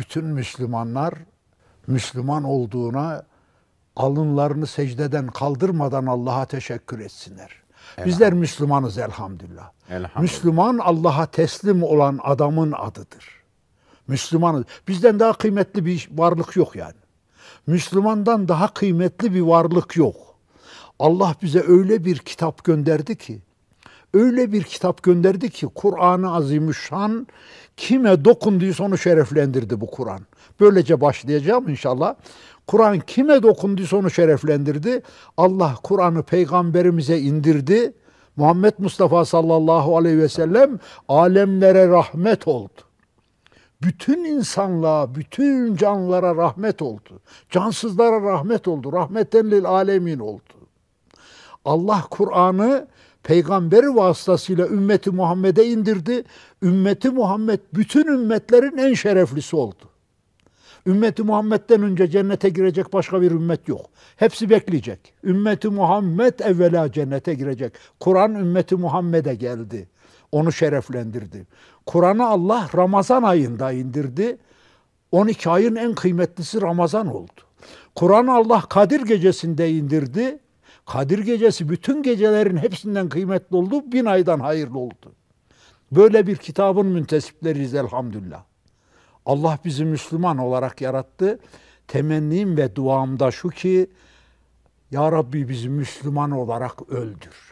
bütün Müslümanlar Müslüman olduğuna alınlarını secdeden kaldırmadan Allah'a teşekkür etsinler. Bizler Müslümanız elhamdülillah. elhamdülillah. Müslüman Allah'a teslim olan adamın adıdır. Müslümanız. Bizden daha kıymetli bir varlık yok yani. Müslümandan daha kıymetli bir varlık yok. Allah bize öyle bir kitap gönderdi ki öyle bir kitap gönderdi ki Kur'an-ı Azimüşşan kime dokunduysa onu şereflendirdi bu Kur'an. Böylece başlayacağım inşallah. Kur'an kime dokunduysa onu şereflendirdi. Allah Kur'an'ı peygamberimize indirdi. Muhammed Mustafa sallallahu aleyhi ve sellem alemlere rahmet oldu. Bütün insanlığa, bütün canlılara rahmet oldu. Cansızlara rahmet oldu. Rahmeten lil alemin oldu. Allah Kur'an'ı peygamberi vasıtasıyla ümmeti Muhammed'e indirdi. Ümmeti Muhammed bütün ümmetlerin en şereflisi oldu. Ümmeti Muhammed'den önce cennete girecek başka bir ümmet yok. Hepsi bekleyecek. Ümmeti Muhammed evvela cennete girecek. Kur'an ümmeti Muhammed'e geldi. Onu şereflendirdi. Kur'an'ı Allah Ramazan ayında indirdi. 12 ayın en kıymetlisi Ramazan oldu. Kur'an Allah Kadir gecesinde indirdi. Kadir gecesi bütün gecelerin hepsinden kıymetli oldu, bin aydan hayırlı oldu. Böyle bir kitabın müntesipleriyiz elhamdülillah. Allah bizi Müslüman olarak yarattı. Temennim ve da şu ki, Ya Rabbi bizi Müslüman olarak öldür.